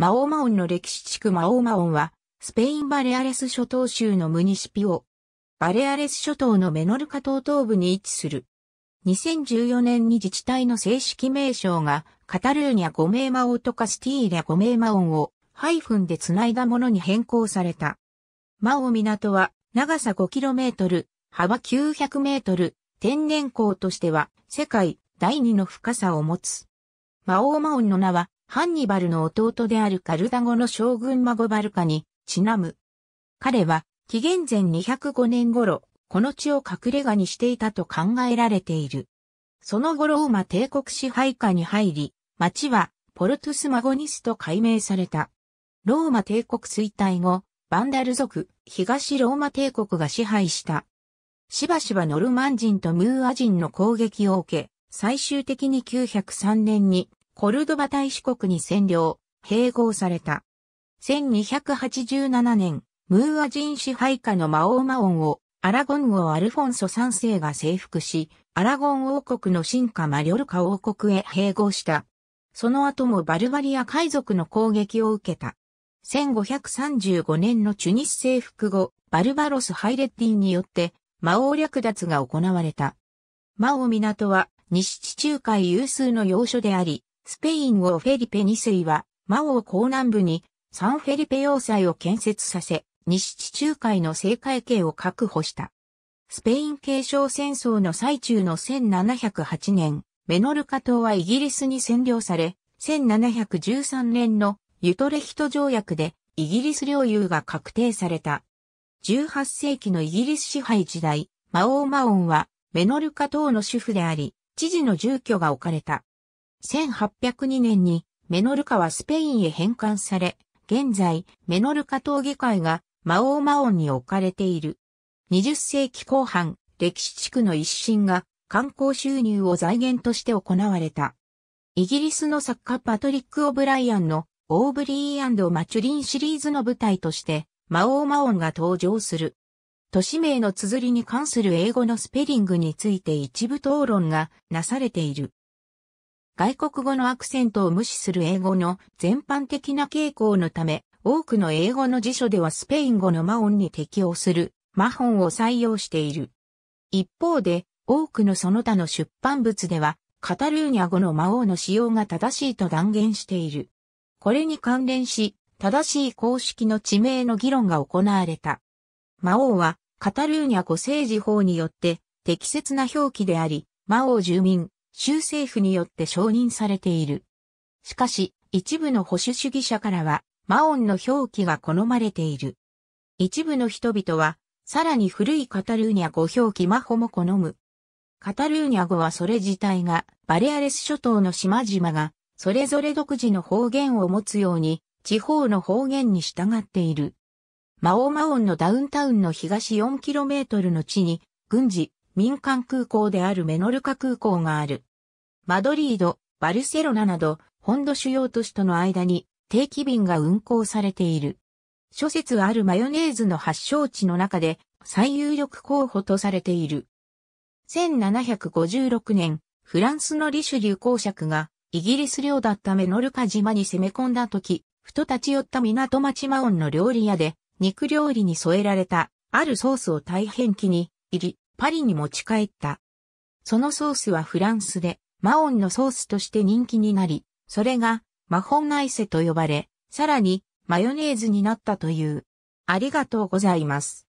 マオマオンの歴史地区マオマオンは、スペインバレアレス諸島州のムニシピオ。バレアレス諸島のメノルカ島東部に位置する。2014年に自治体の正式名称が、カタルーニャ5名マオとカスティーリャ5名マオンを、ハイフンで繋いだものに変更された。マオ港は、長さ 5km、幅 900m、天然港としては、世界第2の深さを持つ。マオマオンの名は、ハンニバルの弟であるカルダゴの将軍孫バルカにちなむ。彼は紀元前205年頃、この地を隠れ家にしていたと考えられている。その後ローマ帝国支配下に入り、町はポルトゥスマゴニスと改名された。ローマ帝国衰退後、バンダル族、東ローマ帝国が支配した。しばしばノルマン人とムーア人の攻撃を受け、最終的に903年にコルドバ大使国に占領、併合された。1287年、ムーア人支配下のマオーマオンを、アラゴン王アルフォンソ3世が征服し、アラゴン王国の進化マリョルカ王国へ併合した。その後もバルバリア海賊の攻撃を受けた。1535年のチュニス征服後、バルバロス・ハイレッティンによって、魔王略奪が行われた。魔王港は、西地中海有数の要所であり、スペイン王フェリペ2世は、マオを江南部にサンフェリペ要塞を建設させ、西地中海の政界系を確保した。スペイン継承戦争の最中の1708年、メノルカ島はイギリスに占領され、1713年のユトレヒト条約でイギリス領有が確定された。18世紀のイギリス支配時代、マオーマオンはメノルカ島の主婦であり、知事の住居が置かれた。1802年にメノルカはスペインへ返還され、現在、メノルカ島議会が魔王魔王に置かれている。20世紀後半、歴史地区の一新が観光収入を財源として行われた。イギリスの作家パトリック・オブライアンのオーブリーマチュリンシリーズの舞台として魔王魔王が登場する。都市名の綴りに関する英語のスペリングについて一部討論がなされている。外国語のアクセントを無視する英語の全般的な傾向のため、多くの英語の辞書ではスペイン語のマオンに適応するマホンを採用している。一方で、多くのその他の出版物では、カタルーニャ語の魔王の使用が正しいと断言している。これに関連し、正しい公式の地名の議論が行われた。魔王は、カタルーニャ語政治法によって、適切な表記であり、魔王住民、州政府によって承認されている。しかし、一部の保守主義者からは、マオンの表記が好まれている。一部の人々は、さらに古いカタルーニャ語表記マホも好む。カタルーニャ語はそれ自体が、バレアレス諸島の島々が、それぞれ独自の方言を持つように、地方の方言に従っている。マオマオンのダウンタウンの東 4km の地に、軍事、民間空港であるメノルカ空港がある。マドリード、バルセロナなど、本土主要都市との間に定期便が運航されている。諸説あるマヨネーズの発祥地の中で最有力候補とされている。1756年、フランスのリシュリュ公爵がイギリス領だったメノルカ島に攻め込んだ時、ふと立ち寄った港町マオンの料理屋で肉料理に添えられたあるソースを大変気に入り、パリに持ち帰った。そのソースはフランスでマオンのソースとして人気になり、それがマホンナイセと呼ばれ、さらにマヨネーズになったという。ありがとうございます。